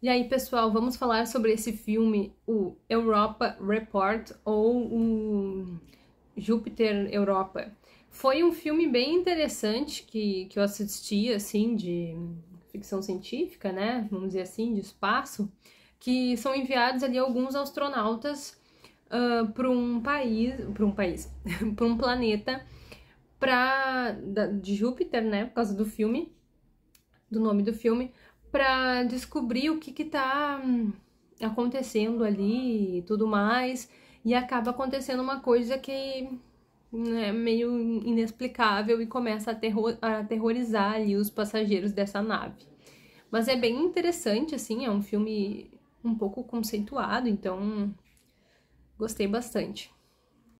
E aí, pessoal, vamos falar sobre esse filme, o Europa Report ou o Júpiter Europa. Foi um filme bem interessante que, que eu assisti, assim, de ficção científica, né? Vamos dizer assim, de espaço, que são enviados ali alguns astronautas uh, ah, para um país, para um país, para um planeta pra, da, de Júpiter, né? Por causa do filme, do nome do filme, para descobrir o que que tá hum, acontecendo ali e tudo mais, e acaba acontecendo uma coisa que é meio inexplicável e começa a, aterrorizar ali os passageiros dessa nave. Mas é bem interessante, assim, é um filme um pouco conceituado, então gostei bastante.